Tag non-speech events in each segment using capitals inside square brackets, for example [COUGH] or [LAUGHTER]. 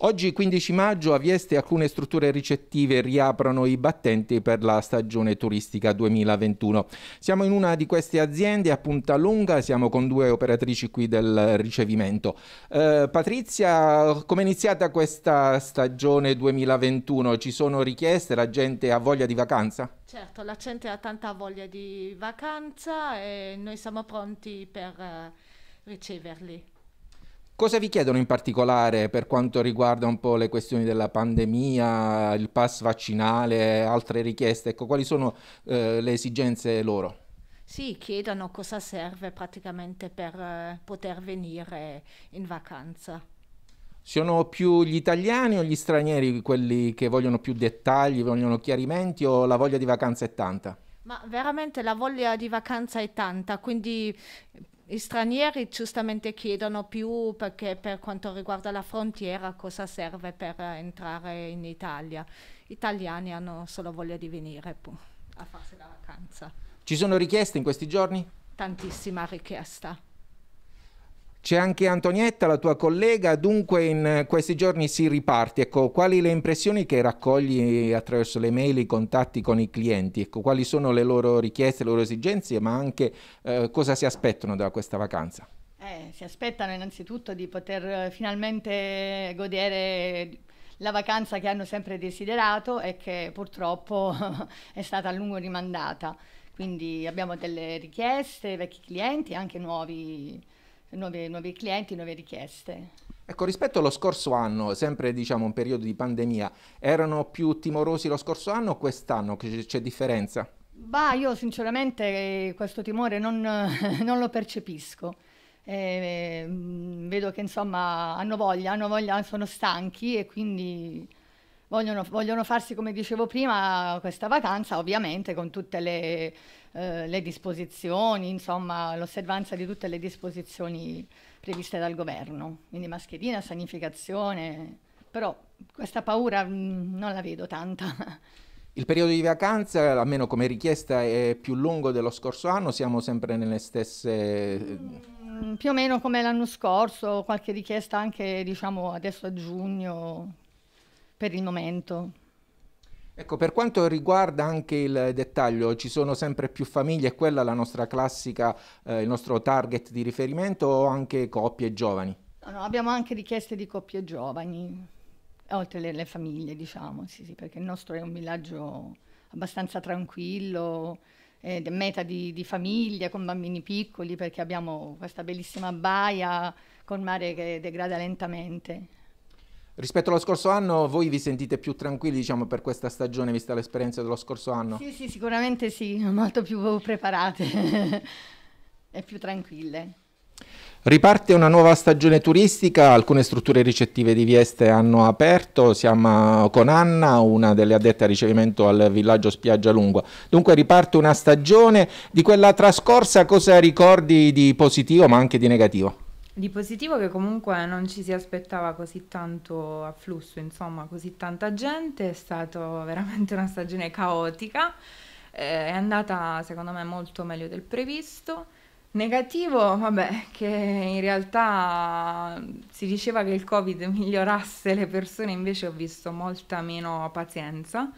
Oggi 15 maggio a Vieste alcune strutture ricettive riaprono i battenti per la stagione turistica 2021. Siamo in una di queste aziende a Punta Lunga, siamo con due operatrici qui del ricevimento. Eh, Patrizia, come è iniziata questa stagione 2021? Ci sono richieste? La gente ha voglia di vacanza? Certo, la gente ha tanta voglia di vacanza e noi siamo pronti per eh, riceverli. Cosa vi chiedono in particolare per quanto riguarda un po' le questioni della pandemia, il pass vaccinale, altre richieste? Ecco, quali sono eh, le esigenze loro? Sì, chiedono cosa serve praticamente per eh, poter venire in vacanza. Sono più gli italiani o gli stranieri quelli che vogliono più dettagli, vogliono chiarimenti o la voglia di vacanza è tanta? Ma veramente la voglia di vacanza è tanta, quindi i stranieri giustamente chiedono più perché per quanto riguarda la frontiera cosa serve per entrare in Italia. Gli italiani hanno solo voglia di venire a farsi la vacanza. Ci sono richieste in questi giorni? Tantissima richiesta. C'è anche Antonietta, la tua collega, dunque in questi giorni si riparti. Ecco, quali le impressioni che raccogli attraverso le mail, i contatti con i clienti? Ecco, quali sono le loro richieste, le loro esigenze, ma anche eh, cosa si aspettano da questa vacanza? Eh, si aspettano innanzitutto di poter eh, finalmente godere la vacanza che hanno sempre desiderato e che purtroppo [LAUGHS] è stata a lungo rimandata. Quindi abbiamo delle richieste, vecchi clienti anche nuovi nuovi, nuovi clienti, nuove richieste. Ecco, rispetto allo scorso anno, sempre diciamo un periodo di pandemia, erano più timorosi lo scorso anno o quest'anno? C'è differenza? Bah, io sinceramente eh, questo timore non, [LAUGHS] non lo percepisco. Eh, mm, vedo che insomma hanno voglia, hanno voglia, sono stanchi e quindi Vogliono, vogliono, farsi, come dicevo prima, questa vacanza, ovviamente con tutte le, eh, le disposizioni, insomma, l'osservanza di tutte le disposizioni previste dal governo. Quindi mascherina, sanificazione, però questa paura mh, mm, non la vedo tanta. Il periodo di vacanza, almeno come richiesta, è più lungo dello scorso anno, siamo sempre nelle stesse... Mm, più o meno come l'anno scorso, qualche richiesta anche diciamo adesso a giugno, per il momento. Ecco, per quanto riguarda anche il dettaglio, ci sono sempre più famiglie, quella la nostra classica, eh, il nostro target di riferimento o anche coppie giovani? No, no, abbiamo anche richieste di coppie giovani, oltre le, le famiglie, diciamo, sì, sì, perché il nostro è un villaggio abbastanza tranquillo, eh, meta di, di famiglie con bambini piccoli, perché abbiamo questa bellissima baia con mare che degrada lentamente. Rispetto allo scorso anno, voi vi sentite più tranquilli, diciamo, per questa stagione, vista l'esperienza dello scorso anno? Sì, sì, sicuramente sì, molto più preparate e [LAUGHS] più tranquille. Riparte una nuova stagione turistica, alcune strutture ricettive di Vieste hanno aperto, siamo con Anna, una delle addette a ricevimento al villaggio Spiaggia Lungo. Dunque riparte una stagione, di quella trascorsa cosa ricordi di positivo ma anche di negativo? Di positivo che comunque non ci si aspettava così tanto afflusso, insomma, così tanta gente, è stata [LAUGHS] veramente una stagione caotica, eh, è andata secondo me molto meglio del previsto. Negativo, vabbè, che in realtà si diceva che il Covid migliorasse le persone, invece ho visto molta meno pazienza.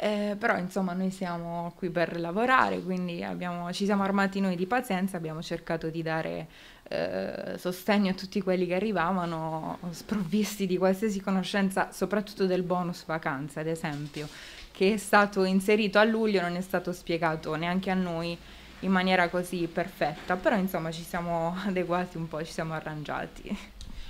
Eh, però insomma noi siamo qui per lavorare, quindi abbiamo, ci siamo armati noi di pazienza, abbiamo cercato di dare eh, sostegno a tutti quelli che arrivavano sprovvisti di qualsiasi conoscenza, soprattutto del bonus vacanza, ad esempio, che è stato inserito a luglio, non è stato spiegato neanche a noi in maniera così perfetta, però insomma ci siamo adeguati un po', ci siamo arrangiati.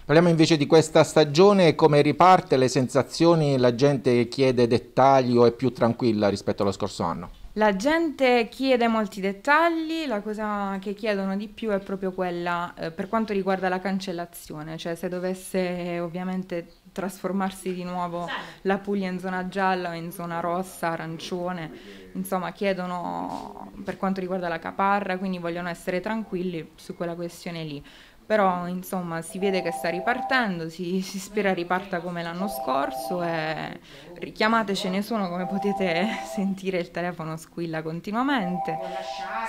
Parliamo invece di questa stagione, come riparte, le sensazioni, la gente chiede dettagli o è più tranquilla rispetto allo scorso anno? La gente chiede molti dettagli, la cosa che chiedono di più è proprio quella eh, per quanto riguarda la cancellazione, cioè se dovesse eh, ovviamente trasformarsi di nuovo la Puglia in zona gialla o in zona rossa, arancione, insomma chiedono per quanto riguarda la caparra, quindi vogliono essere tranquilli su quella questione lì però insomma si vede che sta ripartendo, si, si spera riparta come l'anno scorso e richiamate ce ne sono come potete [LAUGHS] sentire il telefono squilla continuamente,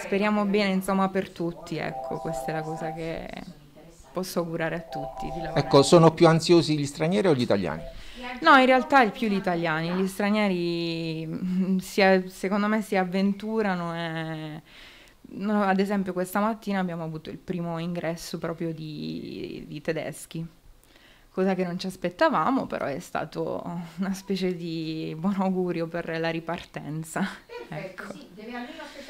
speriamo bene insomma per tutti, ecco questa è la cosa che posso augurare a tutti. ecco, sono più ansiosi gli stranieri o gli italiani? No, in realtà è più gli italiani, gli stranieri mm, si, secondo me si avventurano e ad esempio questa mattina abbiamo avuto il primo ingresso proprio di, di, tedeschi, cosa che non ci aspettavamo, però è stato una specie di buon augurio per la ripartenza. Perfetto, ecco. sì, deve almeno aspettare